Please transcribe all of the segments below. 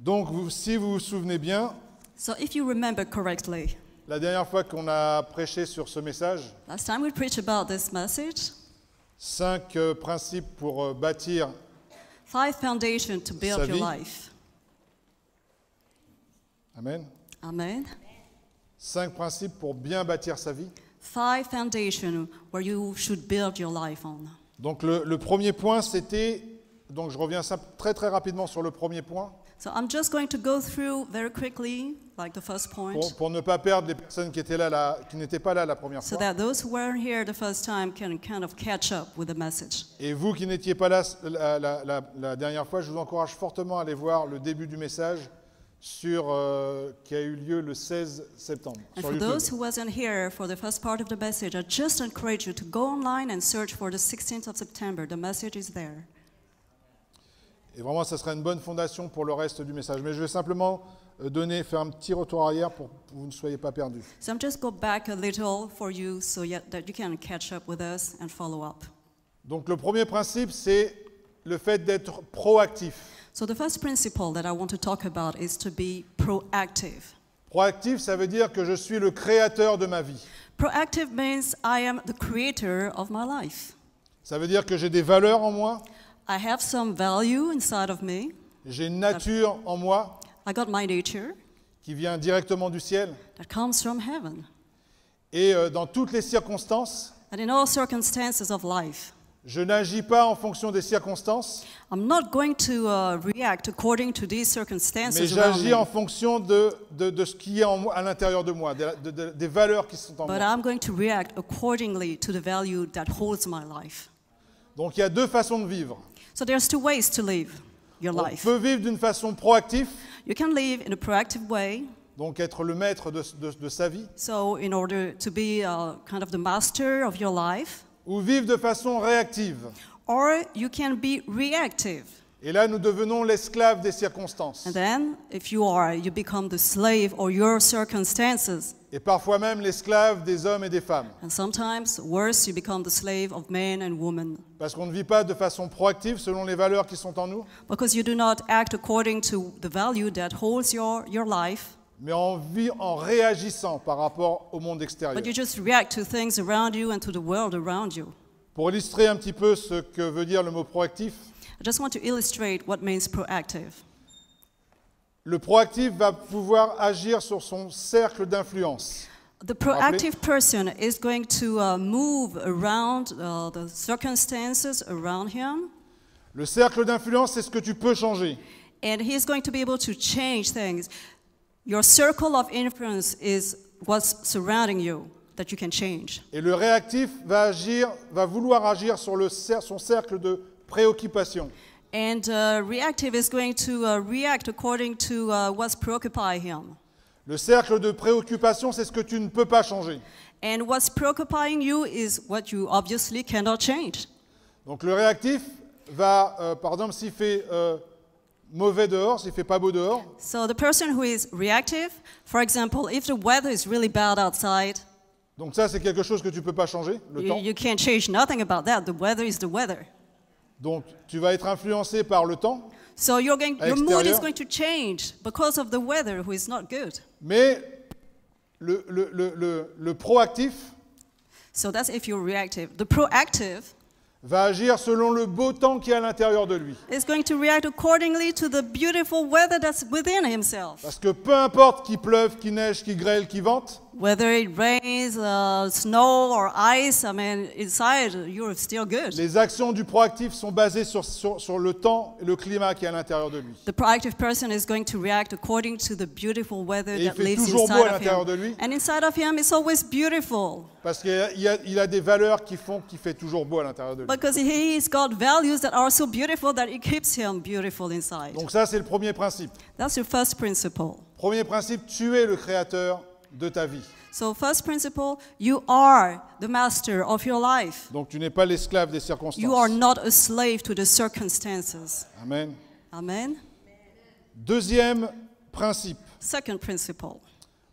Donc, si vous vous souvenez bien, la dernière fois qu'on a prêché sur ce message, cinq euh, principes pour euh, bâtir sa vie. Amen. Amen. Cinq principes pour bien bâtir sa vie. Donc le premier point, c'était, donc je reviens très très rapidement sur le premier point. So I'm just going to go through very quickly, like the first point. Pour, ne pas perdre les personnes qui étaient là, qui n'étaient pas là la première So fois. that those who weren't here the first time can kind of catch up with the message. Et vous qui n'étiez pas là la, la- la- dernière fois, je vous encourage fortement à aller voir le début du message sur, euh, qui a eu lieu le 16 septembre And sur for YouTube. those who wasn't here for the first part of the message, I just encourage you to go online and search for the 16th of September. The message is there. Et vraiment, ça serait une bonne fondation pour le reste du message. Mais je vais simplement euh, donner, faire un petit retour arrière pour que vous ne soyez pas perdus. Donc le premier principe, c'est le fait d'être proactif. Proactif, ça veut dire que je suis le créateur de ma vie. Ça veut dire que j'ai des valeurs en moi. I have some value inside of me. J'ai une nature en moi I got my nature qui vient directement du ciel. that comes from heaven. Et euh, dans toutes les circonstances, And in all circumstances of life, je n'agis pas en fonction des circonstances, I'm not going to uh, react according to these mais circumstances mais j'agis me, en fonction de, de, de ce qui est en à l'intérieur de moi, de- de- de- des valeurs qui sont en but moi. I'm going to react accordingly to the value that holds my life. Donc il y a deux façons de vivre. So there's two ways to live your On life. peut vivre d'une façon proactive, You can live in a proactive way. donc être le maître de, de- de sa vie, So in order to be uh, kind of the master of your life, ou vivre de façon réactive. or you can be reactive. Et là, nous devenons l'esclave des circonstances. And then if you are, you become the slave or your circumstances. et parfois même l'esclave des hommes et des femmes. Parce qu'on ne vit pas de façon proactive selon les valeurs qui sont en nous. Mais on vit en réagissant par rapport au monde extérieur. Pour illustrer un petit peu ce que veut dire le mot proactif. Le proactif va pouvoir agir sur son cercle d'influence. The proactive person is going to uh, move around uh, the circumstances around him. Le cercle d'influence, c'est ce que tu peux changer. And he is going to be able to change things. Your circle of influence is what's surrounding you that you can change. Et le réactif va agir, va vouloir agir sur le cer son cercle de préoccupation. And uh, reactive is going to uh, react according to uh, what's preoccupying him. Le cercle de préoccupation, c'est ce que tu ne peux pas changer. And what's preoccupying you is what you obviously cannot change. Donc le réactif va, euh, par exemple, s'il fait euh, mauvais dehors, s'il fait pas beau dehors, So the person who is reactive, for example, if the weather is really bad outside, donc ça c'est quelque chose que tu peux pas changer, le you, temps. you can't change nothing about that. The weather is the weather. Donc, tu vas être influencé par le temps. So you're going, your mood is going to change because of the weather, who is not good. Mais le, le, le, le, le proactif so that's if you're reactive. The proactive va agir selon le beau temps qui est à l'intérieur de lui. is going to react accordingly to the beautiful weather that's within himself. Parce que peu importe qu'il pleuve, qu'il neige, qu'il grêle, qu'il vente, Whether it rains, uh, snow or ice, I mean, inside you're still good. Les actions du proactif sont basées sur, sur, sur le temps et le climat qui est à l'intérieur de lui. The proactive person is going to react according to the beautiful weather et that lives inside beau à l'intérieur him. De lui. And inside of him, it's always beautiful. Parce qu'il a, il a des valeurs qui font qu'il fait toujours beau à l'intérieur de lui. Because he's got values that are so beautiful that it keeps him beautiful inside. Donc ça, c'est le premier principe. That's your first principle. Premier principe, tuer le créateur de ta vie. So first principle, you are the master of your life. Donc tu n'es pas l'esclave des circonstances. You are not a slave to the circumstances. Amen. Amen. Deuxième principe. Second principle.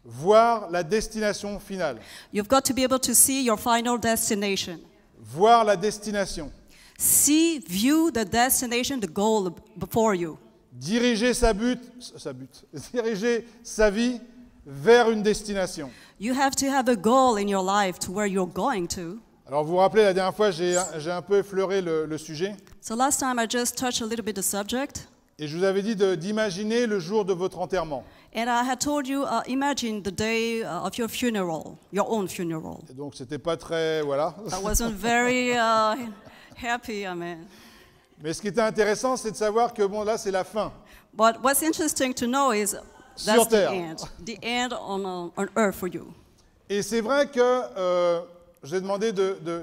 Voir la destination finale. You've got to be able to see your final destination. Voir la destination. See, view the destination, the goal before you. Diriger sa but, sa but, diriger sa vie vers une destination. You have to have a goal in your life to where you're going to. Alors vous vous rappelez, la dernière fois, j'ai j'ai un peu effleuré le, le sujet. So last time I just touched a little bit the subject. Et je vous avais dit de- d'imaginer le jour de votre enterrement. And I had told you, uh, imagine the day uh, of your funeral, your own funeral. Et donc c'était pas très... Voilà. I wasn't very uh, happy, I mean. Mais ce qui était intéressant, c'est de savoir que bon, là, c'est la fin. But what's interesting to know is sur Terre. The end. The end on, uh, on earth for you. Et c'est vrai que euh, j'ai demandé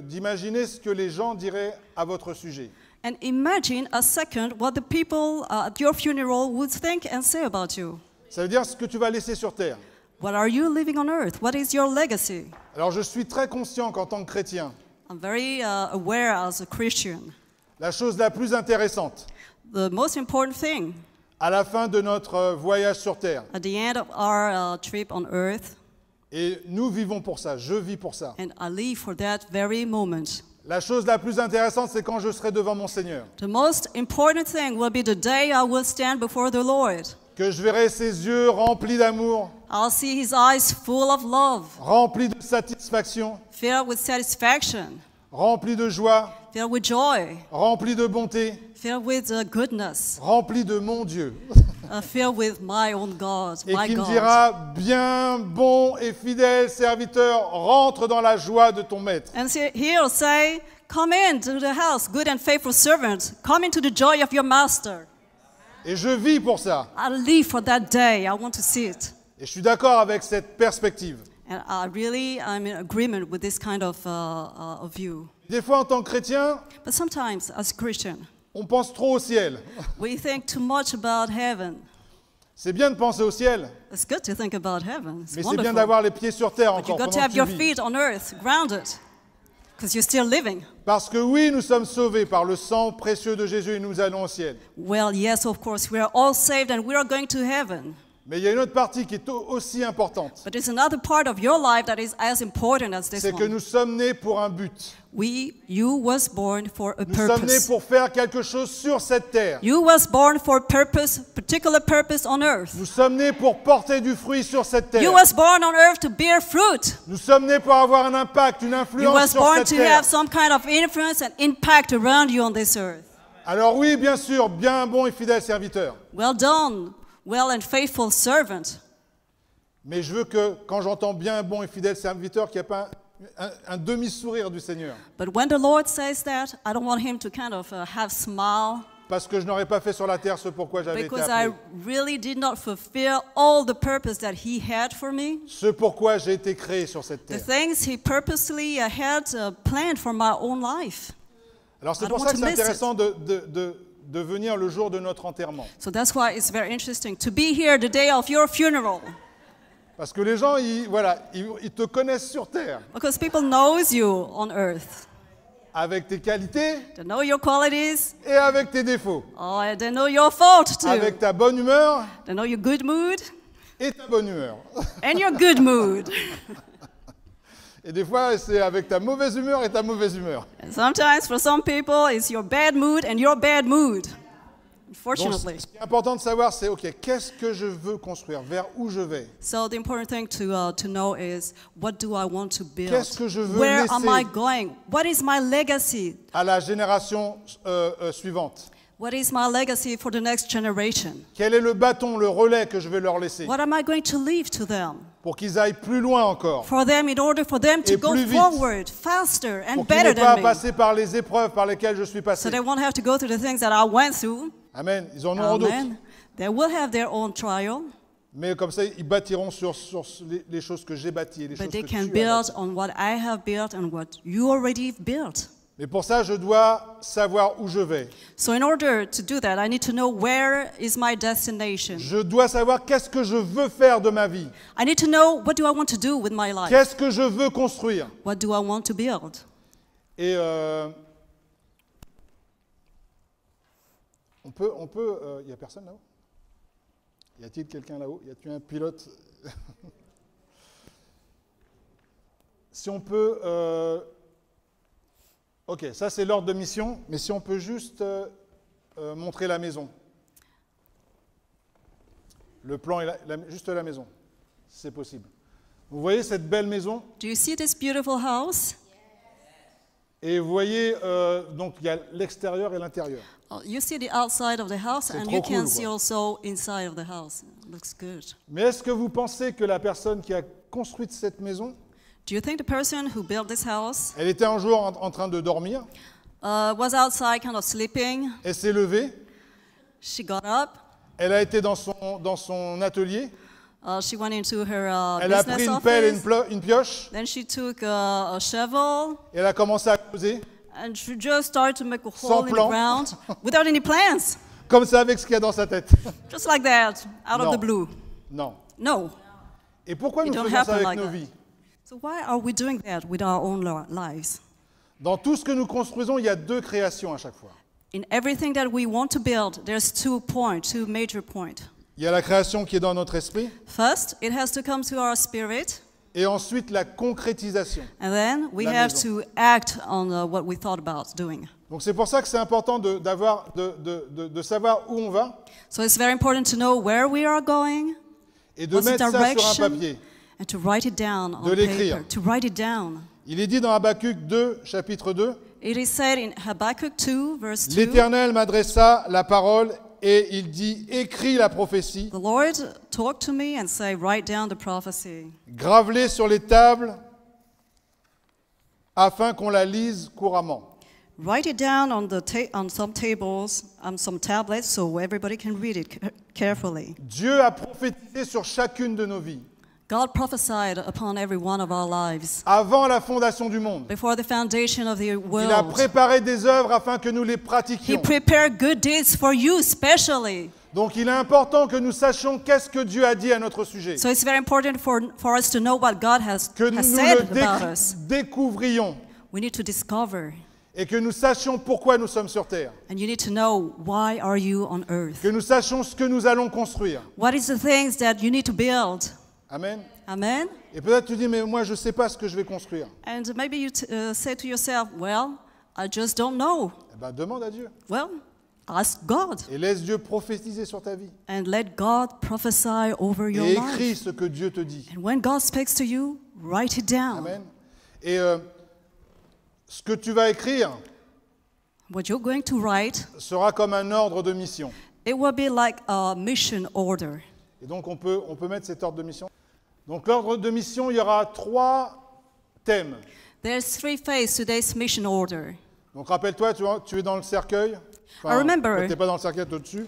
d'imaginer de, de, ce que les gens diraient à votre sujet. And imagine a second what the people uh, at your funeral would think and say about you. Ça veut dire ce que tu vas laisser sur terre. What are you leaving on earth? What is your legacy? Alors je suis très conscient qu'en tant que chrétien. I'm very uh, aware as a Christian. La chose la plus intéressante. The most important thing à la fin de notre euh, voyage sur Terre. Uh, Et nous vivons pour ça, je vis pour ça. La chose la plus intéressante, c'est quand je serai devant mon Seigneur. Que je verrai ses yeux remplis d'amour. Remplis de satisfaction. satisfaction rempli de joie, filled with joy, rempli de bonté, filled with uh, goodness, rempli de mon Dieu. Uh, filled with my own God, et my qui God. me dira, bien bon et fidèle serviteur, rentre dans la joie de ton maître. And he'll say, come into the house, good and faithful servant, come into the joy of your master. Et je vis pour ça. I live for that day. I want to see it. Et je suis d'accord avec cette perspective. And I really am in agreement with this kind of, uh, uh, view. Des fois, en tant que chrétien, But sometimes, as a Christian, on pense trop au ciel. we think too much about heaven. C'est bien de penser au ciel. It's good to think about heaven. It's Mais c'est bien d'avoir les pieds sur terre But you've got to have your vis. feet on earth, grounded, because you're still living. Parce que oui, nous sommes sauvés par le sang précieux de Jésus et nous allons au ciel. Well, yes, of course, we are all saved and we are going to heaven. Mais il y a une autre partie qui est aussi importante. there's another part of your life that is as important as this C'est que nous sommes nés pour un but. We, you was born for a Nous sommes nés pour faire quelque chose sur cette terre. You was born for purpose, particular purpose on earth. Nous sommes nés pour porter du fruit sur cette terre. You was born on earth to bear fruit. Nous sommes nés pour avoir un impact, une You influence was sur born cette to terre. have some kind of influence and impact around you on this earth. Alors oui, bien sûr, bien bon et fidèle serviteur. Well done, well and faithful servant. Mais je veux que quand j'entends bien un bon et fidèle serviteur, qu'il n'y a pas un, un, un demi-sourire du Seigneur. But when the Lord says that, I don't want him to kind of uh, have smile. Parce que je n'aurais pas fait sur la terre ce pourquoi j'avais été appelé. Really ce pourquoi j'ai été créé sur cette terre. The things he purposely uh, had uh, planned for my own life. Alors c'est pour ça que c'est intéressant de, de, de de venir le jour de notre enterrement. So that's why it's very interesting to be here the day of your funeral. Parce que les gens, voilà, ils, te connaissent sur terre. Because people knows you on earth. Avec tes qualités. They know your qualities. Et avec tes défauts. Oh, they know your fault too. Avec ta bonne humeur. They know your good mood. Et ta bonne humeur. And your good mood. Et des fois, c'est avec ta mauvaise humeur et ta mauvaise humeur. sometimes for some people it's your bad mood and your bad mood. Unfortunately. Donc, ce qui est important de savoir c'est OK, qu'est-ce que je veux construire, vers où je vais So the important thing to uh, to know is what do I want to build Qu'est-ce que je veux Where laisser am I going What is my legacy à la génération euh, euh, suivante What is my legacy for the next generation Quel est le bâton, le relais que je vais leur laisser What am I going to leave to them pour qu'ils aillent plus loin encore. pour qu'ils better pas passer par les épreuves par lesquelles je suis passé. Amen. Ils auront They will have their own trial. Mais comme ça, ils bâtiront sur, les, choses que j'ai bâties les choses que tu mais pour ça, je dois savoir où je vais. So in order to do that, I need to know where is my destination. Je dois savoir qu'est-ce que je veux faire de ma vie. I need to know what do I want to do with my life. Qu'est-ce que je veux construire. What do I want to build. Et euh, on peut, on peut. Il euh, a personne là-haut. Y a-t-il quelqu'un là-haut Y a-t-il un pilote Si on peut. Euh, Ok, ça c'est l'ordre de mission, mais si on peut juste euh, euh, montrer la maison. Le plan est juste la maison, c'est possible. Vous voyez cette belle maison you see this beautiful house? Et vous voyez, euh, donc il y a l'extérieur et l'intérieur. you Mais est-ce que vous pensez que la personne qui a construit cette maison Do you think the person who built this house Elle était un jour en, en train de dormir. uh, was outside kind of sleeping? Elle s'est levée. She got up. Elle a été dans son, dans son atelier. Uh, she went into her, uh, Elle a business pris une office. pelle et une, une pioche. Then she took uh, a shovel Et elle a commencé à creuser. and she just started to make a hole in the ground without any plans. comme ça, avec ce qu'il y a dans sa tête. Just like that, out of the blue. Non. No. Et pourquoi It nous don't faisons ça avec like nos that. vies So why are we doing that with our own lives? Dans tout ce que nous construisons, il y a deux créations à chaque fois. In everything that we want to build, there's two points, two major points. Il y a la création qui est dans notre esprit. First, it has to come to our spirit. Et ensuite la concrétisation. And then we have to act on uh, what we thought about doing. Donc c'est pour ça que c'est important de, d'avoir, de, de, de, savoir où on va. So it's very important to know where we are going. Et de mettre ça sur un papier de l'écrire. Il est dit dans Habakkuk 2, chapitre 2, L'Éternel m'adressa la parole et il dit, écris la prophétie. Grave-les sur les tables afin qu'on la lise couramment. Dieu a prophétisé sur chacune de nos vies. God prophesied upon every one of our lives. Avant la fondation du monde. Before the foundation of the world. Il a préparé des œuvres afin que nous les pratiquions. He prepared good deeds for you specially. Donc il est important que nous sachions qu'est-ce que Dieu a dit à notre sujet. So it's very important for, for us to know what God has, que has nous said le about us. découvrions. We need to discover et que nous sachions pourquoi nous sommes sur terre. And you need to know why are you on earth. Que nous sachions ce que nous allons construire. What is the things that you need to build? Amen. Amen. Et peut-être tu dis, mais moi, je ne sais pas ce que je vais construire. And maybe you uh, say to yourself, well, I just don't know. Eh ben, demande à Dieu. Well, ask God. Et laisse Dieu prophétiser sur ta vie. And let God prophesy over your Et écris ce que Dieu te dit. And when God speaks to you, write it down. Amen. Et euh, ce que tu vas écrire sera comme un ordre de mission. It will be like a mission order. Et donc on peut, on peut mettre cet ordre de mission. Donc l'ordre de mission, il y aura trois thèmes. There's three phases to this mission order. Donc rappelle-toi, tu, tu, es dans le cercueil. Enfin, I remember. Tu pas dans le cercueil au-dessus.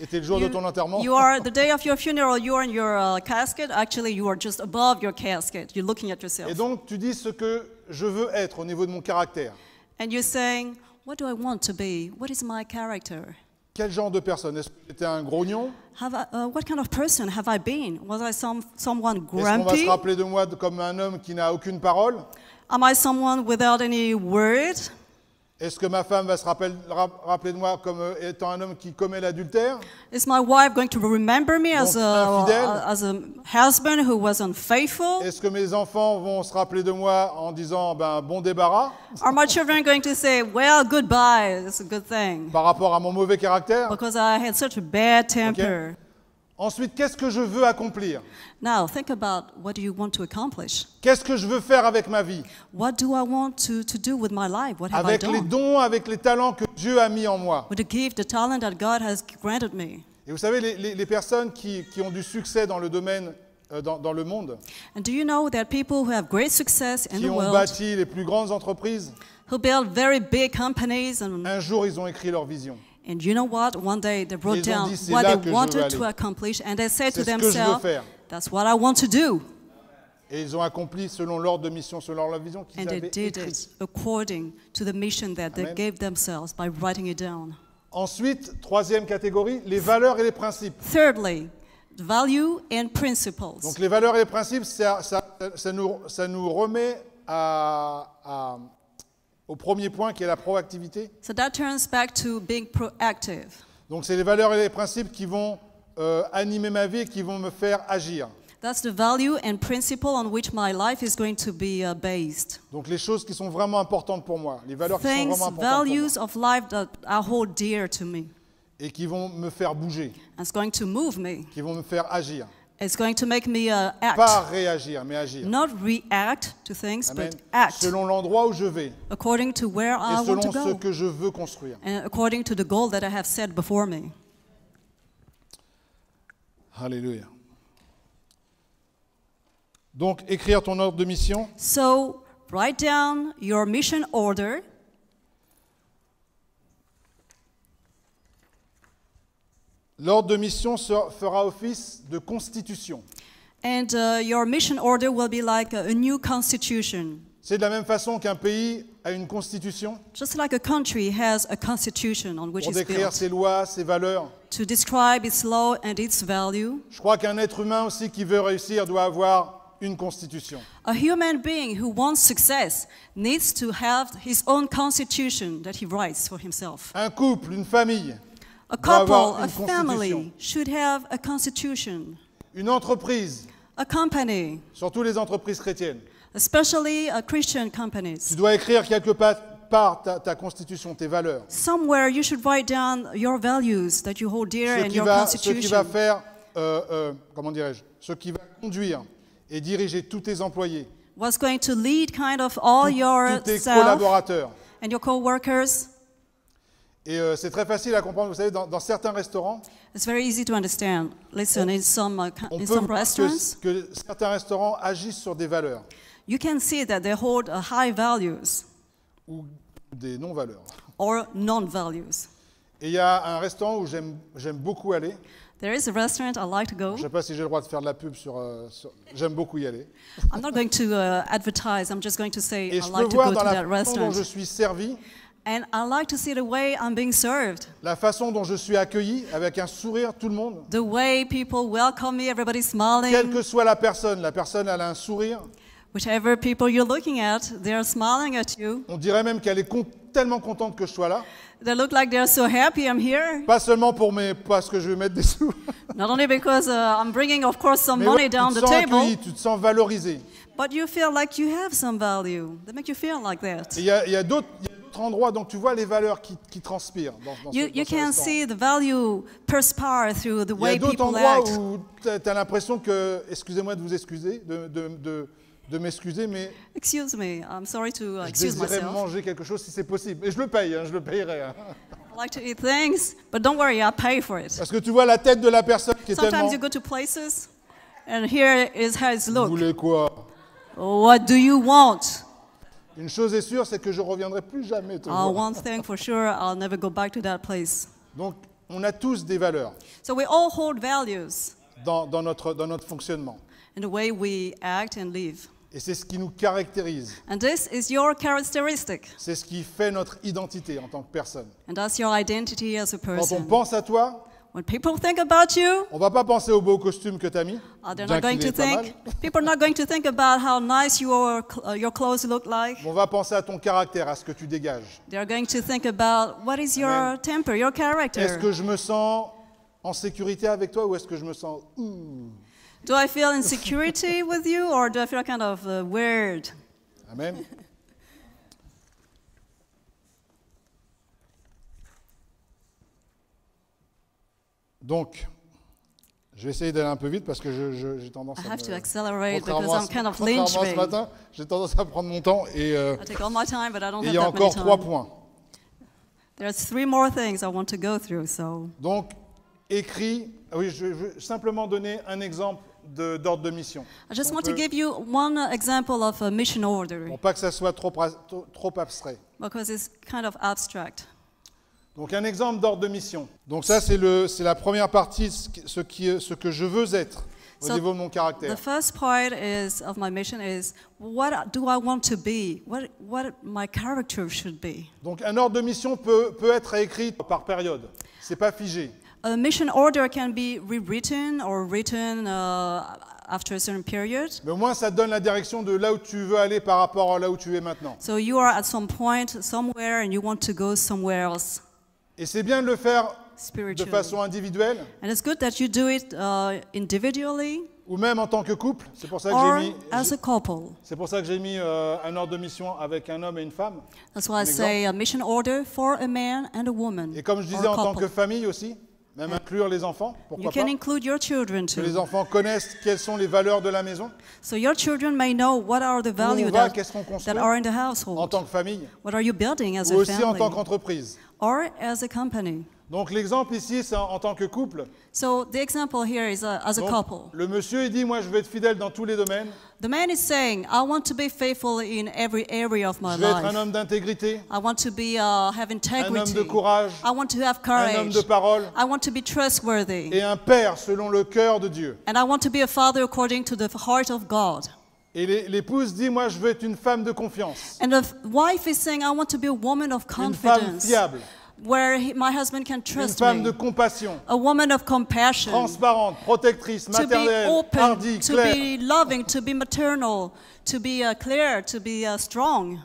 Et es le jour you, de ton enterrement. You are the day of your funeral. You are in your uh, casket. Actually, you are just above your casket. You're looking at yourself. Et donc tu dis ce que je veux être au niveau de mon caractère. And you're saying, what do I want to be? What is my character? Quel genre de personne Est-ce que j'étais un grognon have I, uh, What kind of person have I been Was I some, someone grumpy Est-ce qu'on va se rappeler de moi comme un homme qui n'a aucune parole Am I someone without any word est-ce que ma femme va se rappeler, rappeler de moi comme euh, étant un homme qui commet l'adultère? Est-ce que mes enfants vont se rappeler de moi en disant ben bon débarras? Par rapport à mon mauvais caractère? such a bad temper. Ensuite, qu'est-ce que je veux accomplir Qu'est-ce que je veux faire avec ma vie Avec les dons, avec les talents que Dieu a mis en moi. Et vous savez, les, personnes qui, ont du succès dans le domaine euh, dans, le monde, qui ont bâti les plus grandes entreprises, un jour ils ont écrit leur vision. And you know what? One day they wrote down what they wanted to accomplish and they said to themselves, that's what I want to do. Et ils ont accompli selon l'ordre de mission, selon leur vision qu'ils avaient according to the mission that they gave themselves by writing it down. Ensuite, troisième catégorie, les valeurs et les principes. value and principles. Donc les valeurs et les principes, ça, nous, remet à, au premier point qui est la proactivité. Donc c'est les valeurs et les principes qui vont euh, animer ma vie et qui vont me faire agir. Uh, Donc les choses qui sont vraiment importantes pour moi, les valeurs qui sont vraiment importantes pour moi. Et qui vont me faire bouger. Qui vont me faire agir. It's going to make me uh, act. Pas réagir, mais agir. Not react to things, Amen. but act. Selon l'endroit où je vais. According to where I want to go. Et selon ce que je veux construire. And according to the goal that I have set before me. Hallelujah. Donc, écrire ton ordre de mission. So, write down your mission order. L'ordre de mission fera office de constitution. And uh, your mission order will be like a, new constitution. C'est de la même façon qu'un pays a une constitution. Just like a country has a constitution on which pour décrire ses lois, ses valeurs. To describe its law and its value. Je crois qu'un être humain aussi qui veut réussir doit avoir une constitution. A human being who wants success needs to have his own constitution that he writes for himself. Un couple, une famille. a couple, a family should have a constitution. Une entreprise. A company. Surtout les entreprises chrétiennes. Especially uh, Christian companies. Tu dois écrire quelque part ta, ta constitution, tes valeurs. Somewhere you should write down your values that you hold dear and your va, constitution. Ce qui va faire, euh, euh, comment dirais-je, ce qui va conduire et diriger tous tes employés. What's going to lead kind of all tout, your tous tes collaborateurs. And your co-workers. Et euh, c'est très facile à comprendre, vous savez, dans, dans certains restaurants. It's very easy to understand. Listen, uh, on, in some, peut some restaurants. Que, certains restaurants agissent sur des valeurs. You can that they hold uh, high values. Ou des non-valeurs. Or non-values. Et il y a un restaurant où j'aime beaucoup aller. There is a restaurant I like to go. Je ne sais pas si j'ai le droit de faire de la pub euh, sur. j'aime beaucoup y aller. I'm not going to uh, advertise. I'm just going to say Et I like to go to that restaurant. Et je peux voir dans je suis servi. And I like to see the way I'm being served. La façon dont je suis accueilli avec un sourire, tout le monde. The way people welcome me, everybody's smiling. Quelle que soit la personne, la personne elle a un sourire. Whichever people you're looking at, they are smiling at you. On dirait même qu'elle est con tellement contente que je sois là. They look like they are so happy I'm here. Pas seulement pour mes parce que je vais mettre des sous. Not only because uh, I'm bringing of course some Mais money ouais, down tu te sens table. Accueilli, tu te sens valorisé. But you feel like you have some value. They make you feel like that. Il y a, y a d'autres notre endroit. Donc tu vois les valeurs qui, qui transpirent. Dans, dans you, ce, dans you ce can see the value perspire through the way people act. Il y a d'autres endroits act. où tu as, l'impression que, excusez-moi de vous excuser, de, de, de, de m'excuser, mais. Excuse me, I'm sorry to excuse myself. Je désirais manger quelque chose si c'est possible, et je le paye, hein, je le payerai. Hein. I like to eat things, but don't worry, I'll pay for it. Parce que tu vois la tête de la personne qui est tellement. Sometimes you go to places, and here is how it's look. Vous voulez quoi? What do you want? Une chose est sûre, c'est que je reviendrai plus jamais à ah, Donc, on a tous des valeurs dans, notre, dans notre fonctionnement. Et c'est ce qui nous caractérise. C'est ce qui fait notre identité en tant que personne. and Quand on pense à toi, When people think about you, on va pas penser au beau costume que tu as mis. Ah, they're not going to think, people are not going to think about how nice your, uh, your clothes look like. On va penser à ton caractère, à ce que tu dégages. They're going to think about what is your Amen. temper, your character. Est-ce que je me sens en sécurité avec toi ou est-ce que je me sens mm. Do I feel insecurity with you or do I feel kind of uh, weird? Amen. Donc, je vais essayer d'aller un peu vite parce que j'ai tendance tendance prendre mon temps et, euh, il y a encore trois points. Donc, écrit. Ah oui, je vais simplement donner un exemple d'ordre de, mission. Euh, pour pas que ça soit trop, trop abstrait. Donc un exemple d'ordre de mission. Donc ça, c'est la première partie, ce, qui, ce que je veux être au niveau de mon caractère. The first part is, of my mission is what do I want to be? What, what my character should be? Donc un ordre de mission peut, peut être écrit par période. C'est pas figé. A mission order can be rewritten or written uh, after a certain period. Mais au moins ça donne la direction de là où tu veux aller par rapport à là où tu es maintenant. So you are at some point somewhere and you want to go somewhere else. Et c'est bien de le faire de façon individuelle. Uh, ou même en tant que couple. C'est pour ça que j'ai mis. pour ça que mis euh, un ordre de mission avec un homme et une femme. Et comme je disais en tant que famille aussi. Même inclure les enfants, pourquoi pas Que les enfants connaissent quelles sont les valeurs de la maison. So your En tant que famille. ou aussi en tant qu'entreprise. Donc l'exemple ici, c'est en, en, tant que couple. So the example here is a, as a couple. Le monsieur il dit, moi je veux être fidèle dans tous les domaines. The man is saying, I want to be faithful in every area of my life. Je veux life. être un homme d'intégrité. I want to be uh, have integrity. Un homme de courage. I want to have courage. Un homme de parole. I want to be trustworthy. Et un père selon le cœur de Dieu. And I want to be a father according to the heart of God. Et l'épouse dit, moi, je veux être une femme de confiance. And the wife is saying, I want to be a woman of confidence. Une femme fiable. where he, my husband can trust Une femme me. de compassion. A woman of compassion. Transparente, protectrice, maternelle, to be open, to claire. be loving, to be maternal, to be uh, clear, to be uh, strong.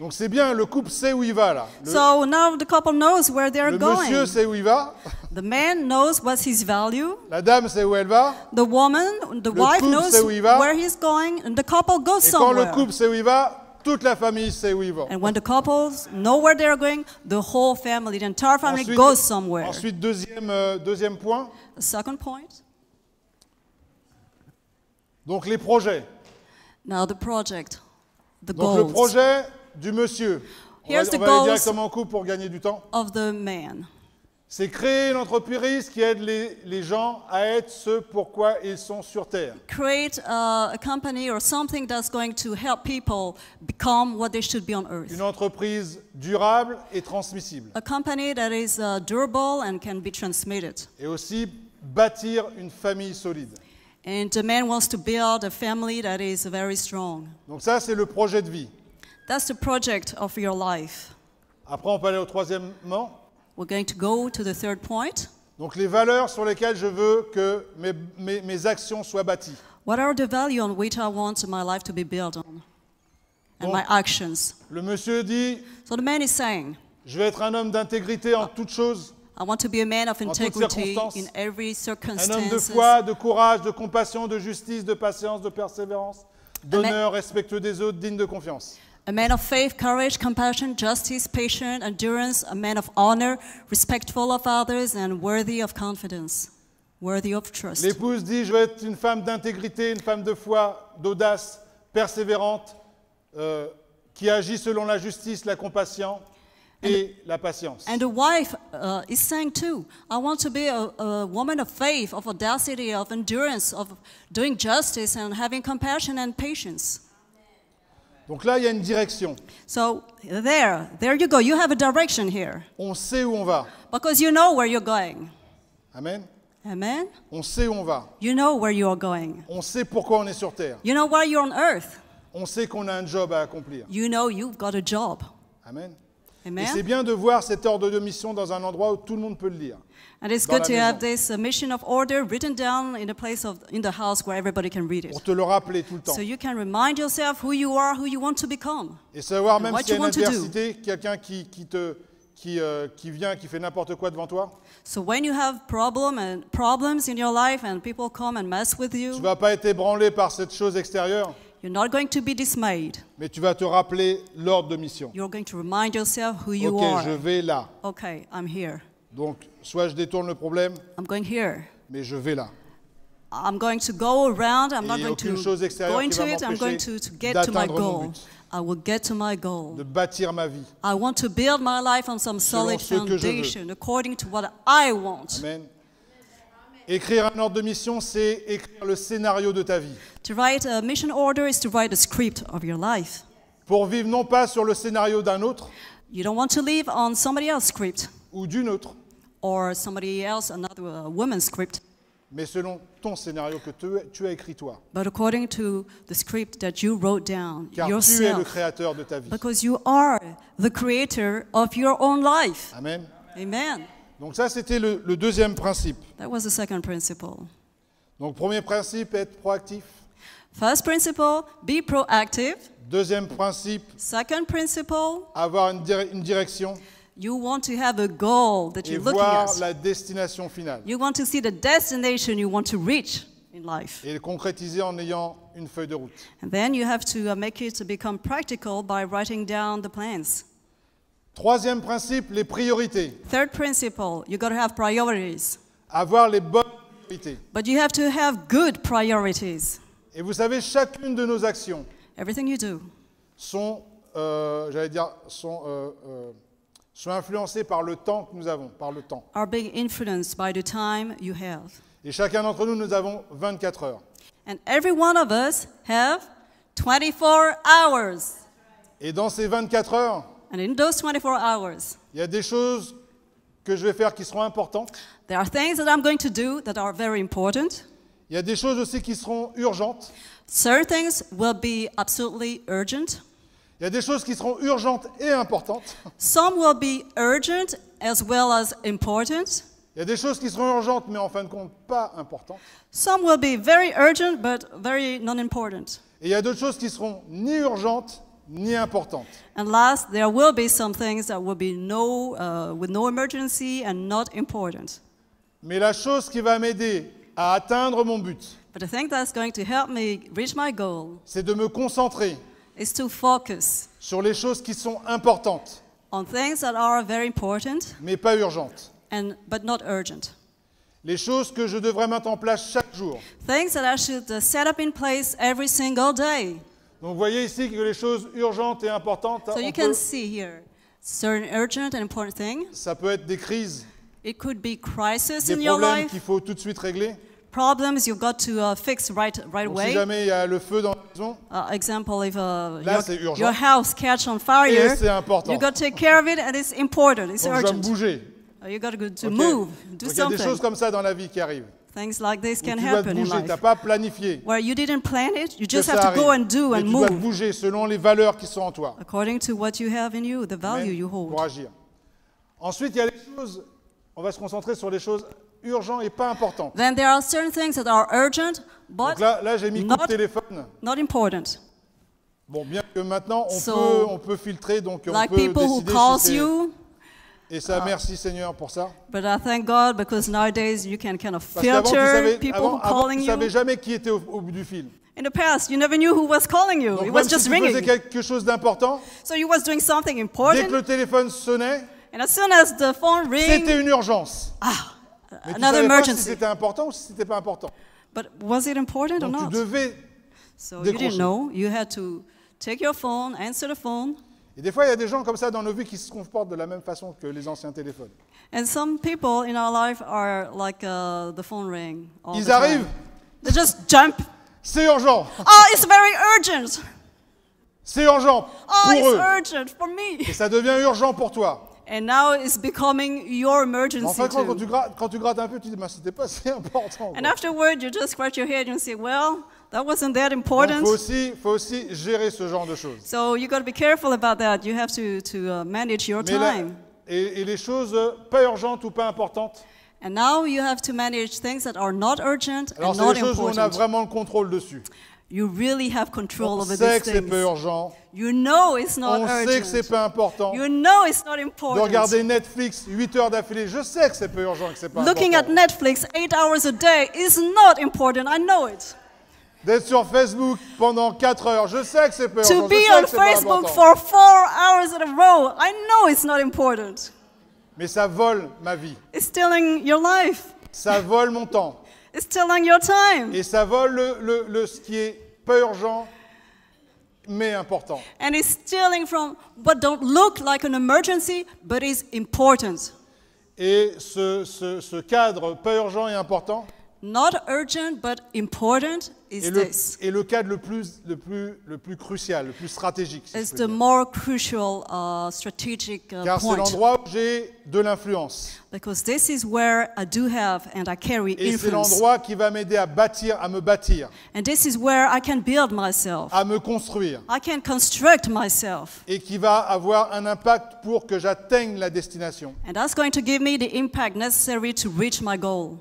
Donc c'est bien, le couple sait où il va là. Le, so now the couple knows where they're le going. monsieur sait où il va. The man knows what's his value. La dame sait où elle va. The woman, the le wife knows where he's going, and the couple goes Et somewhere. Quand le couple sait où il va, toute la famille sait où ils vont. And when the couples know where they are going, the whole family, the entire ensuite, somewhere. deuxième, euh, point. Donc les projets. Now the project, the Donc le projet du monsieur. Here's va, pour gagner du temps. Of the man. C'est créer une entreprise qui aide les, les, gens à être ce pourquoi ils sont sur terre. Create a, company or something that's going to help people become what they should be on earth. Une entreprise durable et transmissible. A company that is uh, durable and can be transmitted. Et aussi bâtir une famille solide. And a man wants to build a family that is very strong. Donc ça c'est le projet de vie. That's the project of your life. Après on peut aller au troisième donc les valeurs sur lesquelles je veux que mes, actions soient bâties. What are the values on which I want my life to be built my actions. Le monsieur dit So je veux être un homme d'intégrité en toutes choses. I want to be a man of integrity in every circumstance. Un homme de foi, de courage, de compassion, de justice, de patience, de persévérance, d'honneur, respectueux des autres, digne de confiance. a man of faith, courage, compassion, justice, patience, endurance, a man of honor, respectful of others, and worthy of confidence, worthy of trust. L'épouse dit, je vais être une femme d'intégrité, une femme de foi, d'audace, persévérante, euh, qui agit selon la justice, la compassion. And, and, the wife uh, is saying too, I want to be a, a, woman of faith, of audacity, of endurance, of doing justice and having compassion and patience. Donc là, il y a une direction. So there, there you go. You have a direction here. On sait où on va. Because you know where you're going. Amen. Amen. On sait où on va. You know where you are going. On sait pourquoi on est sur terre. You know why you're on earth. On sait qu'on a un job à accomplir. You know you've got a job. Amen. Amen. Et c'est bien de voir cette ordre de mission dans un endroit où tout le monde peut le lire. And it's good to maison. have this uh, mission of order written down in a place of in the house where everybody can read it. Pour te le rappeler tout le temps. So you can remind yourself who you are, who you want to become. Et savoir même si une adversité, quelqu'un qui, qui te qui, euh, qui vient, qui fait n'importe quoi devant toi. So when you have problem and problems in your life and people come and mess with you. Tu vas pas être ébranlé par cette chose extérieure. You're not going to be dismayed. Mais tu vas te rappeler l'ordre de mission. You're going to remind yourself who you okay, are. OK, je vais là. OK, I'm here. Donc Soit je détourne le problème, I'm going here. mais je vais là. I'm going to go around. I'm not going to go into it. I'm going to, to get to my goal. I will get to my goal. De bâtir ma vie. I want to build my life on some solid foundation according to what I want. Amen. Écrire un ordre de mission, c'est écrire le scénario de ta vie. To write a mission order is to write a script of your life. Pour vivre non pas sur le scénario d'un autre. You don't want to live on somebody else's script. Ou d'une autre or somebody else, another uh, woman's script. Mais selon ton scénario que tu, tu as écrit toi. But according to the script that you wrote down Car yourself. tu es le créateur de ta vie. Because you are the creator of your own life. Amen. Amen. Donc ça, c'était le, le, deuxième principe. That was the second principle. Donc premier principe, être proactif. First principle, be proactive. Deuxième principe, Second principle, avoir une, dire, une direction. You want to have a goal that you're looking voir at. la destination finale. You want to see the destination you want to reach in life. Et le concrétiser en ayant une feuille de route. And then you have to uh, make it to become practical by writing down the plans. Troisième principe, les priorités. Third principle, you got to have priorities. Avoir les bonnes priorités. But you have to have good priorities. Et vous savez, chacune de nos actions Everything you do. sont, euh, j'allais dire, sont euh, euh, sont influencés par le temps que nous avons, par le temps. Et chacun d'entre nous, nous avons 24 heures. Et dans ces 24 heures, il y a des choses que je vais faire qui seront importantes. Il y a des choses aussi qui seront urgentes. Il y a des choses qui seront urgentes et importantes. Some will be urgent as well as important. Il y a des choses qui seront urgentes mais en fin de compte pas importantes. Some will be very urgent but very non important. Et il y a d'autres choses qui seront ni urgentes ni importantes. And last, there will be some things that will be no uh, with no emergency and not important. Mais la chose qui va m'aider à atteindre mon but, But the thing that's going to help me reach my goal c'est de me concentrer is to focus sur les choses qui sont importantes, on things that are very important mais pas urgentes. and but not urgent. Les choses que je devrais mettre en place chaque jour. Things that I should uh, set up in place every single day. Donc vous voyez ici que les choses urgentes et importantes, So on you can peut- see here certain urgent and important thing. ça peut être des crises, It could be crisis des in problèmes qu'il faut tout de suite régler, problems you've got to uh, fix right, right away. Si jamais il y a le feu dans la maison, uh, example, if uh, là, your, your house catch on fire, et c'est important. you got to take care of it and it's important, it's Donc, je dois urgent. bouger. Uh, You got to, go- to Ok. move, do Donc, il y a des choses comme ça dans la vie qui arrivent. Things like this can happen in bouger, tu n'as life. pas planifié Where you didn't plan it, you just have to go and do and tu dois te move bouger selon les valeurs qui sont en toi. according to what you have in you, the value Amen. you hold. Pour agir. Ensuite, il y a les choses, on va se concentrer sur les choses urgent et pas important. Then there are certain things that are urgent, but Donc là, j'ai mis téléphone. important. Bon, bien que maintenant on, peut, filtrer, donc on peut décider et ça, uh, merci Seigneur pour ça. But I thank God because nowadays you can kind of filter people jamais qui était au, bout du fil. In the past, you never knew who was calling you. Donc, It was just ringing. quelque chose d'important. So you was doing something important. Dès que le téléphone sonnait, and as soon as the phone c'était une urgence. Ah. Mais another tu emergency. Pas si c'était important ou si c'était pas important. But was it important Donc or not? Tu devais so décrocher. you didn't know. You had to take your phone, answer the phone. Et des fois, il y a des gens comme ça dans nos vies qui se comportent de la même façon que les anciens téléphones. And some people in our life are like uh, the phone ring. All Ils the arrivent. Time. They just jump. C'est urgent. Oh, it's very urgent. C'est urgent oh, pour oh, it's eux. Urgent for me. Et ça devient urgent pour toi. And now it's becoming your emergency enfin, quand, too. Quand, tu grattes, quand tu grattes un peu, tu dis, mais c'était pas si important. And afterward, you just scratch your head and say, well, that wasn't that important. Donc, faut aussi, faut aussi gérer ce genre de choses. So you got to be careful about that. You have to, to uh, manage your mais time. La, et, et les choses euh, pas urgentes ou pas importantes. And now you have to manage things that are not urgent Alors, and not important. Alors c'est des choses où on a vraiment le contrôle dessus. You really have control on over sait these que things. pas urgent. You know it's not On urgent. sait que c'est pas important. You know it's not De important. regarder Netflix 8 heures d'affilée, je sais que c'est pas urgent, que c'est pas Looking at Netflix eight hours a day is not important. I know it. D'être sur Facebook pendant 4 heures, je sais que c'est pas urgent, To be je on Facebook for four hours in a row, I know it's not important. Mais ça vole ma vie, It's stealing your life. ça vole mon temps, It's still your time. Et ça vole le, le, le, ce qui est pas urgent mais important. And it's stealing from what don't look like an emergency but is important. Et ce, ce, ce cadre pas urgent et important not urgent but important is et le, this. Et le cadre le plus, le plus, le plus crucial, le plus stratégique. Si is the dire. more crucial uh, strategic uh, Car c'est l'endroit où j'ai de l'influence. Because this is where I do have and I carry et influence. Et c'est l'endroit qui va m'aider à bâtir, à me bâtir. And this is where I can build myself. À me construire. I can construct myself. Et qui va avoir un impact pour que j'atteigne la destination. And that's going to give me the impact necessary to reach my goal.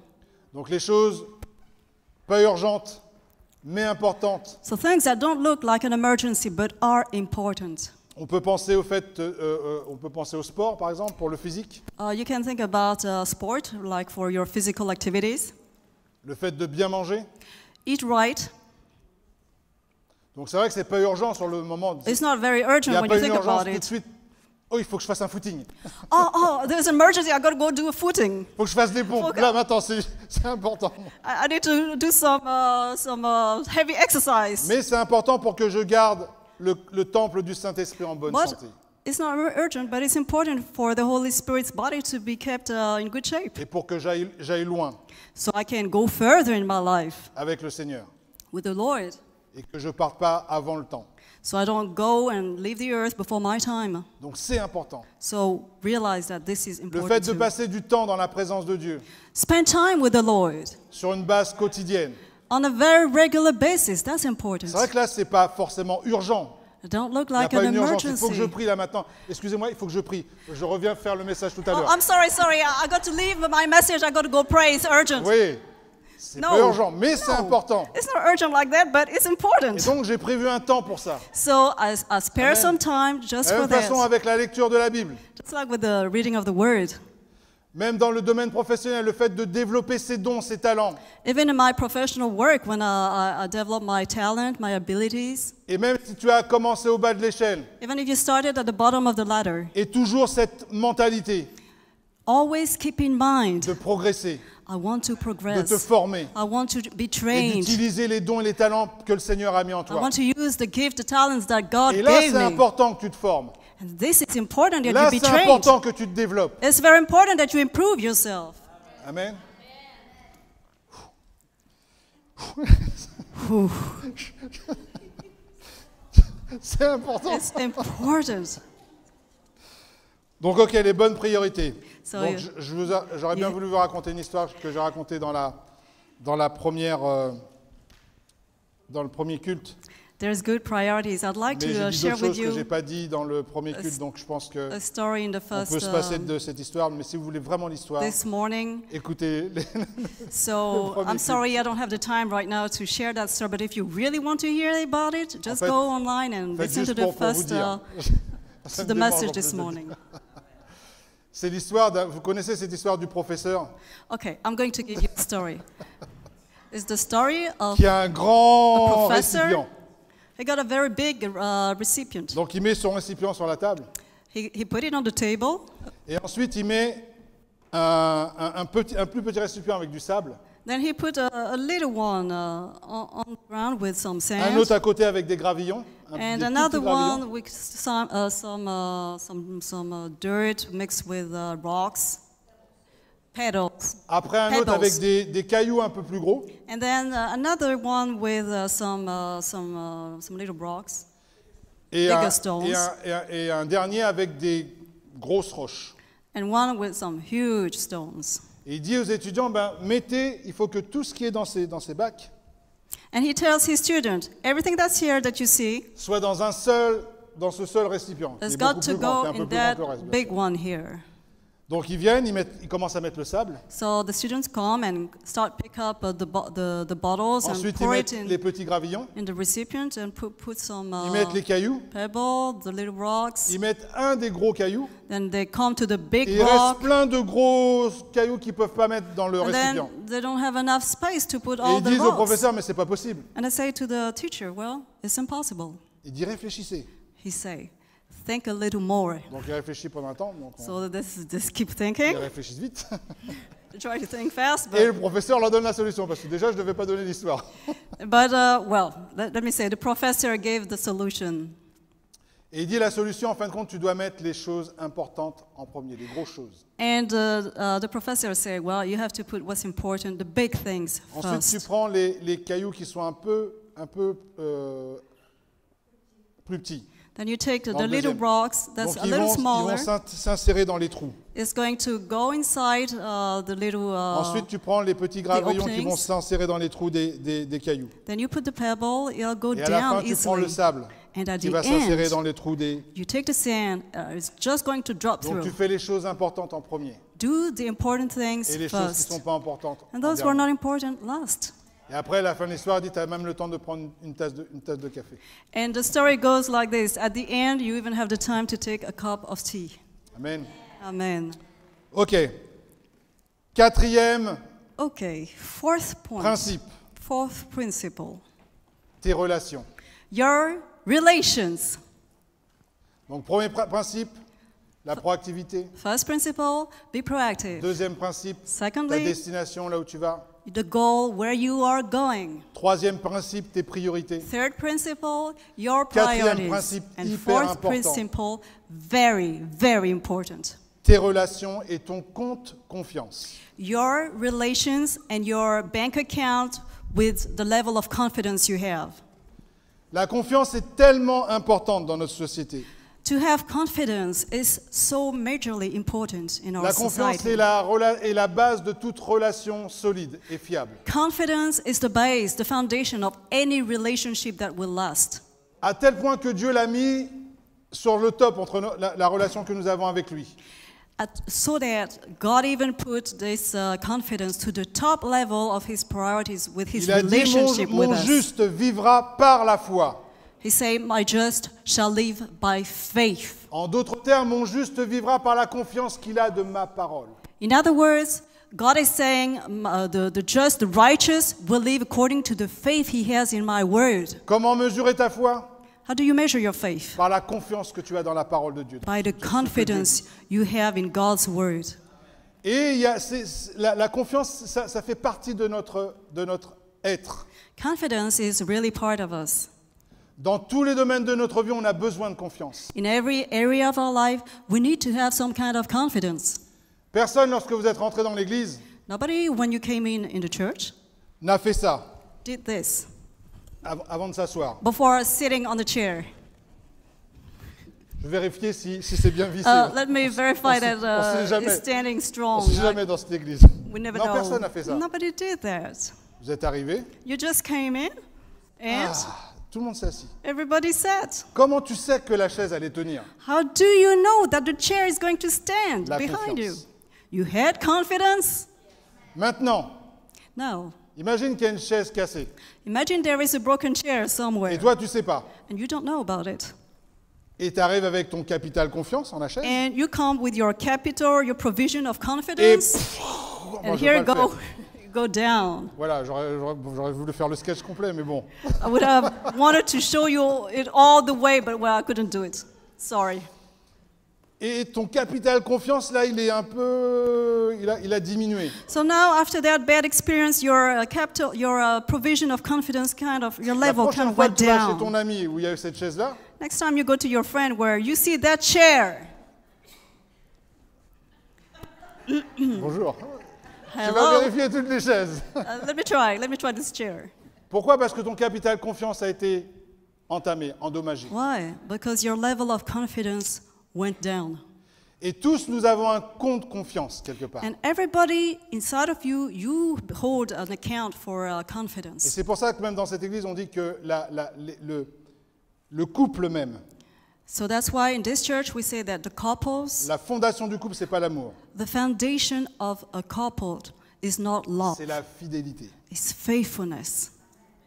Donc les choses pas urgentes, mais importantes. So things that don't look like an emergency but are important. On peut penser au fait, euh, euh, on peut penser au sport par exemple pour le physique. Uh, you can think about uh, sport, like for your physical activities. Le fait de bien manger. Eat right. Donc c'est vrai que c'est pas urgent sur le moment. It's not very urgent Il n'y a when pas you une think urgence about it. tout de suite Oh, il faut que je fasse un footing. Oh, oh, there's an emergency. I got to go do a footing. Faut que je fasse des pompes. Là maintenant, c'est important. I, I, need to do some uh, some uh, heavy exercise. Mais c'est important pour que je garde le, le temple du Saint-Esprit en bonne but, santé. It's not urgent, but it's important for the Holy Spirit's body to be kept uh, in good shape. Et pour que j'aille loin. So I can go further in my life. Avec le Seigneur. With the Lord. Et que je parte pas avant le temps. So I don't go and leave the earth before my time. Donc c'est important. So realize that this is important. Le fait de too. passer du temps dans la présence de Dieu. Spend time with the Lord. Sur une base quotidienne. On a very regular basis, that's important. C'est vrai que là c'est pas forcément urgent. It don't look like il n'y a pas an une urgence. Il faut que je prie là maintenant. Excusez-moi, il faut que je prie. Je reviens faire le message tout à oh, l'heure. Oh, I'm sorry, sorry. I got to leave my message. I got to go pray. It's urgent. Oui. C'est no, pas urgent, mais no. c'est important. It's not urgent like that, but it's important. Et donc j'ai prévu un temps pour ça. So I, I spare Amen. some time just for that. façon avec la lecture de la Bible. Just like with the reading of the word. Même dans le domaine professionnel, le fait de développer ses dons, ses talents. Even in my professional work, when I, I develop my talent, my abilities. Et même si tu as commencé au bas de l'échelle. Even if you started at the bottom of the ladder. Et toujours cette mentalité. Always keep in mind. De progresser. I want to progress. de te former I want to be et trained. d'utiliser les dons et les talents que le Seigneur a mis en toi. I want to use the gift, the talents that God Et là, gave c'est important que tu te formes. And this is important that Là, you be c'est trained. important que tu te développes. It's very important that you improve yourself. Amen. C'est important. It's important. Donc, ok, les bonnes priorités. Sérieux. Donc, j'aurais bien voulu vous raconter une histoire que j'ai racontée dans la, dans la première, euh, dans le premier culte. There's good priorities. I'd like Mais to uh, share with you. que j'ai pas dit dans le premier culte, donc je pense que on peut se passer um, de cette histoire. Mais si vous voulez vraiment l'histoire, écoutez. Les, so le I'm culte. sorry I don't have the time right now to share that story, but if you really want to hear about it, just en fait, go online and listen to the first uh, the message this morning. C'est l'histoire, vous connaissez cette histoire du professeur Okay, I'm going to give you a story. It's the story of qui a un grand récipient. He got a very big uh, recipient. Donc il met son récipient sur la table. He, he put it on the table. Et ensuite il met un, un, un, petit, un plus petit récipient avec du sable. Then he put a, a little one uh, on, the ground with some sand. Un autre à côté avec des gravillons. and des another one with some uh, some uh, some some uh, dirt mixed with uh, rocks. Petals. Après un Pebbles. autre avec des, des, cailloux un peu plus gros. And then uh, another one with some some some little rocks. Et un, Et, un, et, un, et un dernier avec des grosses roches. And one with some huge stones. Et il dit aux étudiants, ben, mettez, il faut que tout ce qui est dans ces, dans ces bacs And he tells his student, everything that's here that you see soit dans un seul, dans ce seul récipient. has got to go in that big one here. Donc ils viennent, ils, commencent à mettre le sable. Ensuite, ils mettent les petits gravillons. In ils uh, mettent les cailloux. Ils mettent un des gros cailloux. Et il reste plein de gros cailloux qu'ils peuvent pas mettre dans le récipient. Et ils disent au professeur mais c'est pas possible. And teacher, impossible. réfléchissez think a little more. Donc il réfléchit pendant un temps. Donc on... So this, just keep thinking. Il réfléchit vite. Try to think fast, but... Et le professeur leur donne la solution parce que déjà je ne devais pas donner l'histoire. but uh, well, let, let me say, the professor gave the solution. Et il dit la solution, en fin de compte, tu dois mettre les choses importantes en premier, les grosses choses. And uh, uh, the professor said, well, you have to put what's important, the big things first. Ensuite, tu prends les, les cailloux qui sont un peu, un peu euh, plus petits. Then you take the little rocks that's Donc a little vont- smaller. Ils vont s'in- s'insérer dans les trous. It's going to go inside uh, the little. Uh, Ensuite, tu prends les petits gravillons qui vont s'insérer dans les trous des, des- des cailloux. then you put the pebble. It'll go Et à la down fin, tu prends le sable And at qui the va s'insérer dans les trous des. you take the sand. Uh, it's just going to drop Donc tu fais les choses importantes en premier Do the important things first. et les choses qui sont pas importantes. en and those were not important last. Et après, la fin de l'histoire dit, tu as même le temps de prendre une tasse de, une tasse de café. And the story goes like this. At the end, you even have the time to take a cup of tea. Amen. Amen. OK. Quatrième okay. Fourth point. principe. Fourth principle. Tes relations. Your relations. Donc, premier principe, la proactivité. First principle, be proactive. Deuxième principe, Secondly, ta destination, là où tu vas the goal where you are going. Troisième principe, tes priorités. Third principle, your priorities. Quatrième principe, And hyper fourth important. principle, very, very important. Tes relations et ton compte confiance. Your relations and your bank account with the level of confidence you have. La confiance est tellement importante dans notre société. To have confidence is so majorly important in our la confiance est la, est la base de toute relation solide et fiable. Confidence is the base, the foundation of any relationship that will last. À tel point que Dieu l'a mis sur le top entre no, la, la, relation que nous avons avec lui. At, so that God even put this uh, confidence to the top level of his priorities with his relationship with dit, mon, mon with us. juste vivra par la foi. He say, My just shall live by faith. En d'autres termes, mon juste vivra par la confiance qu'il a de ma parole. In other words, God is saying, uh, the, the just, the righteous will live according to the faith he has in my word. Comment mesurer ta foi How do you measure your faith? Par la confiance que tu as dans la parole de Dieu. By the confidence you have in God's word. Et y a, la, la, confiance, ça, ça, fait partie de notre, de notre être. Confidence is really part of us. Dans tous les domaines de notre vie, on a besoin de confiance. Personne, lorsque vous êtes rentré dans l'église, n'a fait ça avant de s'asseoir. Je vais vérifier si, c'est bien uh, vissé. let on ne sait uh, jamais. ne sait jamais dans cette église. Non, personne n'a fait ça. Vous êtes arrivé, You ah, tout le monde s'est assis. Everybody sat. Comment tu sais que la chaise allait tenir How do you know that the chair is going to stand behind you? You had confidence. Maintenant. Now. Imagine qu'il y a une chaise cassée. Imagine there is a broken chair somewhere. Et toi, tu sais pas. And you don't know about it. Et tu arrives avec ton capital confiance en la chaise. And you come with your capital, your provision of confidence. Et And here you go go down. Voilà, j'aurais voulu faire le sketch complet, mais bon. I would have wanted to show you it all the way, but well, I couldn't do it. Sorry. Et ton capital confiance, là, il est un peu, il a, il a diminué. So now, after that bad experience, your uh, capital, your uh, provision of confidence, kind of your level, kind of went down. La prochaine fois que tu vas chez ton ami où il y a eu cette chaise là. Next time you go to your friend where you see that chair. Bonjour. Tu vas vérifier toutes les chaises. Uh, let me try. Let me try this chair. Pourquoi Parce que ton capital confiance a été entamé, endommagé. Why? Because your level of confidence went down. Et tous nous avons un compte confiance quelque part. And everybody inside of you, you hold an account for uh, confidence. Et c'est pour ça que même dans cette église, on dit que le couple même. So that's why in this church we say that the couples, La fondation du couple, c'est pas l'amour, the foundation of a couple is not love, c'est la fidélité. it's faithfulness.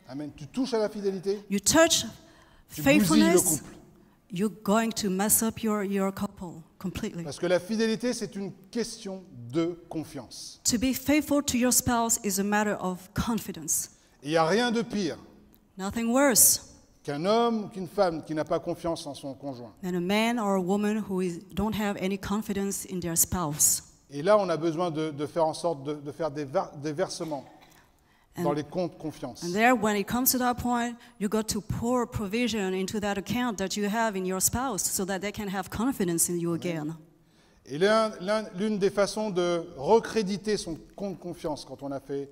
Amen. Tu touches à la fidélité, You touch faithfulness, you're going to mess up your, your couple completely. Parce que la fidélité, c'est une question de confiance. To be faithful to your spouse is a matter of confidence. Il y a rien de pire Nothing worse qu'un homme ou qu'une femme qui n'a pas confiance en son conjoint. Et là, on a besoin de, de faire en sorte de, de faire des, des versements dans les comptes confiance. And there, when it comes to that point, you got to pour provision into that account that you have in your spouse so that they can have confidence in you again. Et l'une des façons de recréditer son compte confiance quand on a fait.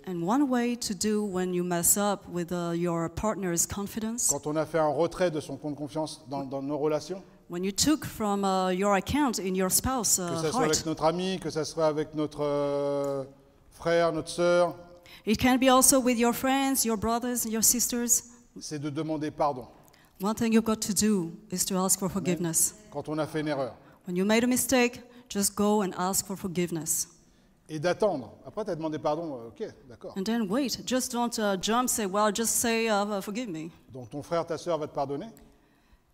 Quand on a fait un retrait de son compte confiance dans, nos relations. Que ce soit avec notre ami, que ce soit avec notre euh, frère, notre sœur. C'est de demander pardon. Quand on a fait une erreur. just go and ask for forgiveness. Et d'attendre. Après, tu as demandé pardon, euh, ok, d'accord. And then wait. Just don't uh, jump, say, well, just say, uh, uh, forgive me. Donc ton frère, ta sœur va te pardonner.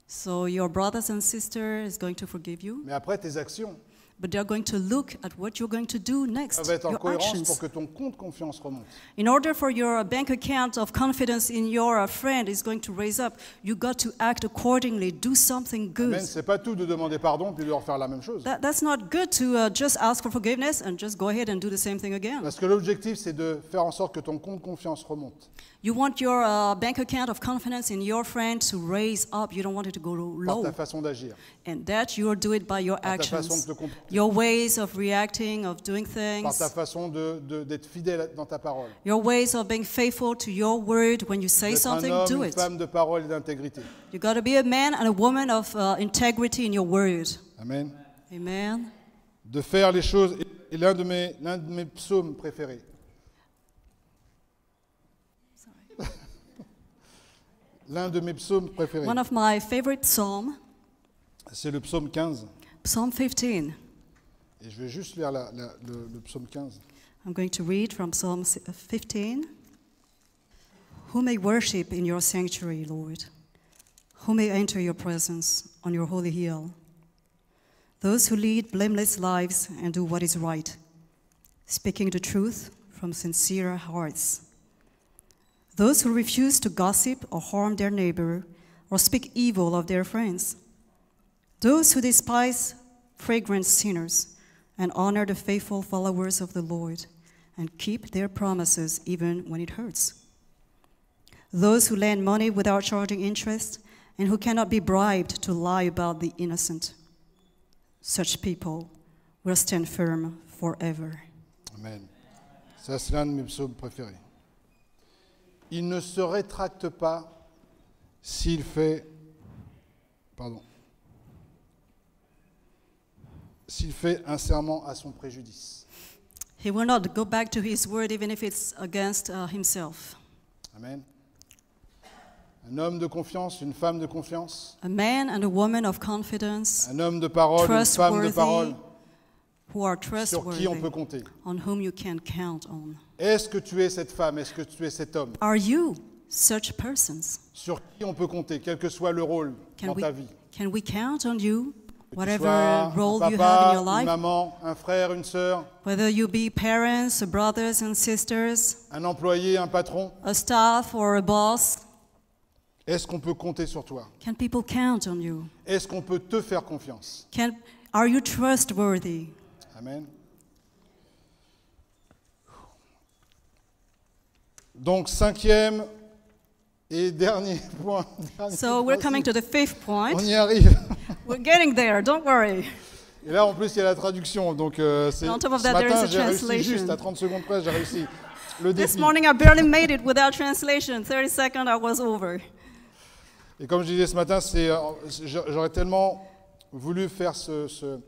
So your brothers and sister is going to forgive you. Mais après, tes actions but they're going to look at what you're going to do next. Ça va être en your actions. pour que ton compte confiance remonte. In order for your bank account of confidence in your friend is going to raise up, you got to act accordingly, do something good. C'est pas tout de demander pardon puis de refaire la même chose. That, that's not good to uh, just ask for forgiveness and just go ahead and do the same thing again. Parce que l'objectif c'est de faire en sorte que ton compte confiance remonte. You want your uh, bank account of confidence in your friend to raise up. You don't want it to go low. Par ta façon d'agir. And that you do it by your Par actions. Ta façon de your ways of reacting, of doing things. Par ta façon de, de, d'être fidèle dans ta parole. Your ways of being faithful to your word when you say something, homme, do it. femme de parole et d'intégrité. You got to be a man and a woman of uh, integrity in your word. Amen. Amen. De faire les choses est l'un de mes, l'un de mes psaumes préférés. L'un de mes psaumes préférés. One of my favorite psalms. C'est le psaume 15. Psalm 15. Et je vais juste lire la, la, le, le psaume 15. I'm going to read from Psalm uh, 15. Who may worship in your sanctuary, Lord? Who may enter your presence on your holy hill? Those who lead blameless lives and do what is right, speaking the truth from sincere hearts. Those who refuse to gossip or harm their neighbor or speak evil of their friends. Those who despise fragrant sinners and honor the faithful followers of the Lord and keep their promises even when it hurts. Those who lend money without charging interest and who cannot be bribed to lie about the innocent. Such people will stand firm forever. Amen. Ça, c'est l'un de mes psaumes préférés. Il ne se rétracte pas s'il fait. Pardon. s'il fait un serment à son préjudice. He will not go back to his word even if it's against uh, himself. Amen. Un homme de confiance, une femme de confiance. A man and a woman of confidence. Un homme de parole, une femme de parole. sur qui on peut compter. On whom you can count on. Est-ce que tu es cette femme Est-ce que tu es cet homme Are you such persons? Sur qui on peut compter, quel que soit le rôle dans ta vie. Can we count on you whatever role un papa, you have in your life, maman, un frère, une sœur, whether you be parents, brothers and sisters, un employé, un patron, a staff or a boss, est-ce qu'on peut compter sur toi? Can people count on you? Est-ce qu'on peut te faire confiance? Can, are you trustworthy? Amen. Donc cinquième et dernier point. Dernier so point, we're coming to the fifth point. On y arrive. we're getting there, don't worry. Et là, en plus, il y a la traduction. Donc, euh, c'est, ce matin, j'ai réussi juste à 30 secondes près, j'ai réussi le défi. This morning, I barely made it without translation. 30 seconds, I was over. Et comme je disais ce matin, c'est, euh, j'aurais tellement voulu faire ce, ce,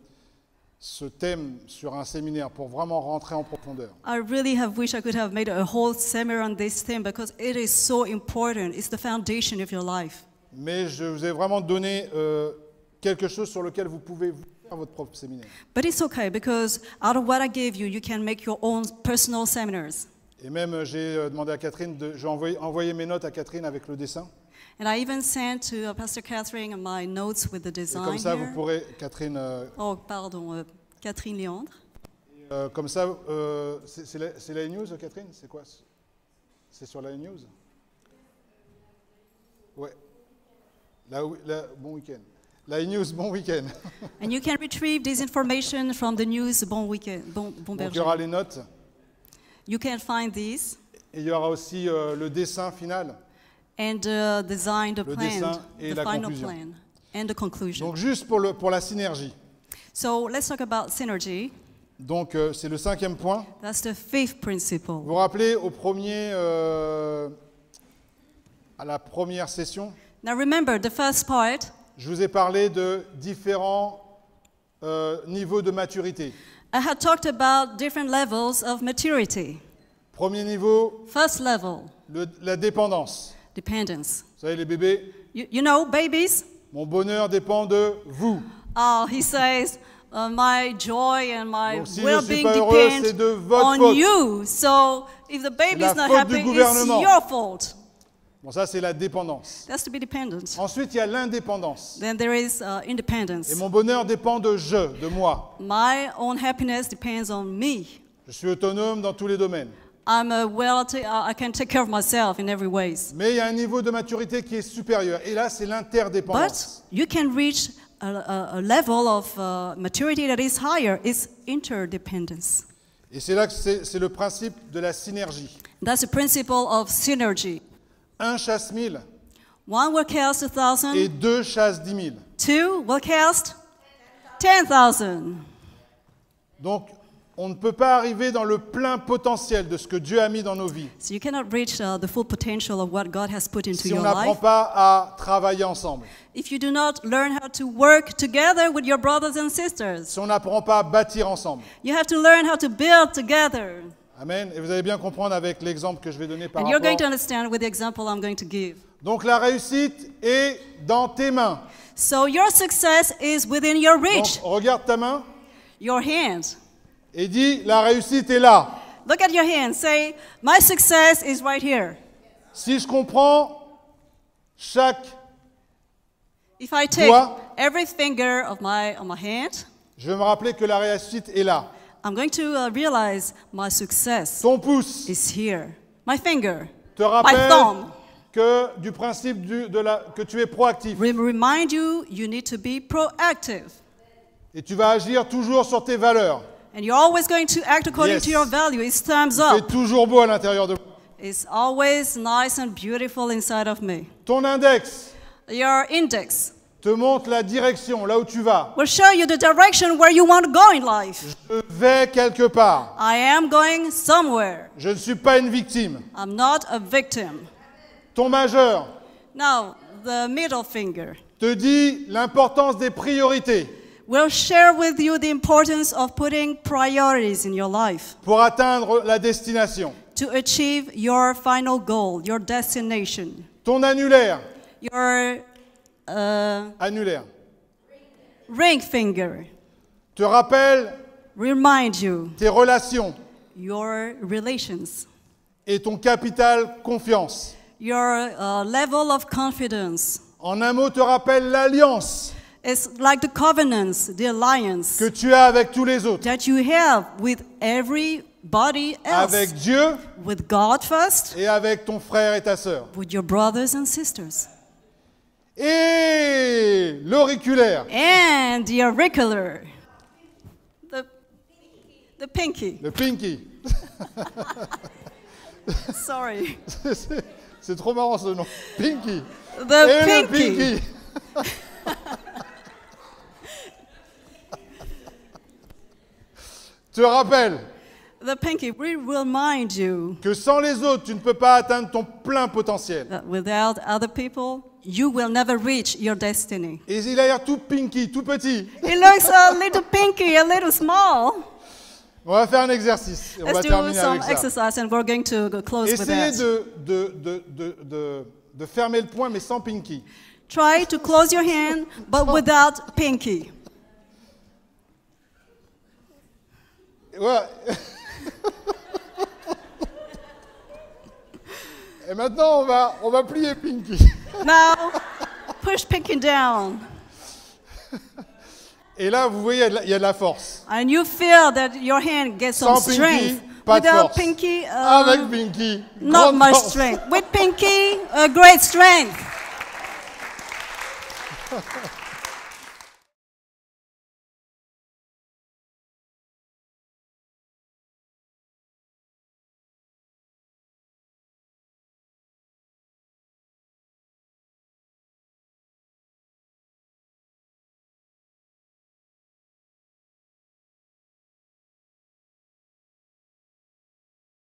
ce thème sur un séminaire pour vraiment rentrer en profondeur. I really have wish I could have made a whole seminar on this theme because it is so important. It's the foundation of your life. Mais je vous ai vraiment donné euh, quelque chose sur lequel vous pouvez faire votre propre séminaire. But it's okay because out of what I gave you, you can make your own personal seminars. Et même euh, j'ai euh, demandé à Catherine, de, j'ai envoyé, envoyé mes notes à Catherine avec le dessin. And I even sent to uh, Pastor Catherine my notes with the design. comme ça, vous pourrez, Catherine. Euh, oh, pardon, euh, Catherine Léandre. Et, euh, comme ça, euh, c'est la, la, news, Catherine C'est quoi C'est sur la news Ouais. La, la, bon week-end. La news, bon week-end. And you can retrieve this information from the news, bon week-end. Bon, bon Donc, il y aura les notes. You can find these. Et il y aura aussi le dessin final and uh, design the le plan, dessin et the la final conclusion. plan, and the conclusion. Donc juste pour, le, pour la synergie. So let's talk about synergy. Donc euh, c'est le cinquième point. That's the fifth principle. Vous vous rappelez au premier, euh, à la première session Now remember the first part. Je vous ai parlé de différents euh, niveaux de maturité. I had talked about different levels of maturity. Premier niveau. First level. Le, la dépendance. Dependence. Vous savez, les bébés you, know, babies Mon bonheur dépend de vous. Oh, he says, uh, my joy and my well-being depend on you. So, if the baby is not happy, it's your fault. Bon, ça, c'est la dépendance. That's to be Ensuite, il y a l'indépendance. Then there is uh, independence. Et mon bonheur dépend de je, de moi. My own happiness depends on me. Je suis autonome dans tous les domaines. I'm a uh, well, uh, I can take care of myself in every ways. Mais il y a un niveau de maturité qui est supérieur. Et là, c'est l'interdépendance. But you can reach a, a, a level of uh, maturity that is higher. is interdependence. Et c'est là que c'est le principe de la synergie. That's the principle of synergy. Un chasse mille. One will cast a thousand. Et deux chassent dix mille. Two will cast ten thousand. Donc on ne peut pas arriver dans le plein potentiel de ce que Dieu a mis dans nos vies so you cannot reach uh, the full potential of what God has put into si your on n'apprend pas à travailler ensemble, If you do not learn how to work together with your brothers and sisters, si on n'apprend pas à bâtir ensemble. you have to learn how to build together. Amen. Et vous allez bien comprendre avec l'exemple que je vais donner par And you're going to understand with the example I'm going to give. Donc la réussite est dans tes mains. So your success is within your Donc, reach, regarde ta main. your hands. Et dis, la réussite est là. Look at your hand. Say, my success is right here. Si je comprends chaque If I take doigt, every finger of my, of my hand, je vais me rappeler que la réussite est là. I'm going to uh, realize my success Ton pouce is here. My finger, te my rappelle thumb. que du principe du- de la, que tu es proactif. Rem- Remind you, you need to be proactive. Et tu vas agir toujours sur tes valeurs. And you're always going to act according to your value. It's thumbs up. toujours beau à l'intérieur de It's always nice and beautiful inside of me. Ton index. Your index. Te montre la direction là où tu vas. Will show you the direction where you want to go in life. Je vais quelque part. I am going somewhere. Je ne suis pas une victime. I'm not a victim. Ton majeur. Now, the middle finger. Te dit l'importance des priorités will share with you the importance of putting priorities in your life pour atteindre la destination. to achieve your final goal, your destination. Ton annulaire. Your uh, annulaire. Ring finger. Te rappelle Remind you. tes relations. Your relations. Et ton capital confiance. Your uh, level of confidence. En un mot, te rappelle l'alliance It's like the covenants, the alliance que tu as avec tous les autres. that you have with everybody else. Avec Dieu with God first, et avec ton frère et ta sœur. with your brothers and sisters. Et l'auriculaire. And the auricular. The, the pinky. Le pinky. Sorry. C'est trop marrant ce nom. Pinky. The et pinky. Le pinky. te rappelle The pinky remind you que sans les autres, tu ne peux pas atteindre ton plein potentiel. without other people, you will never reach your destiny. Et il a l'air tout pinky, tout petit. It looks a little pinky, a little small. On va faire un exercice. et on va Let's do some avec ça. exercise and we're going to go close with that. de, de, de, de, de, de fermer le point, mais sans pinky. Try to close your hand, but without pinky. Ouais. Et maintenant, on va, on va plier Pinky. Now, push Pinky down. Et là, vous voyez, il y, a de la force. And you feel that your hand gets Sans some strength. Pinky, pas Without de force. Pinky, um, avec Pinky, not much force. strength. With Pinky, a great strength.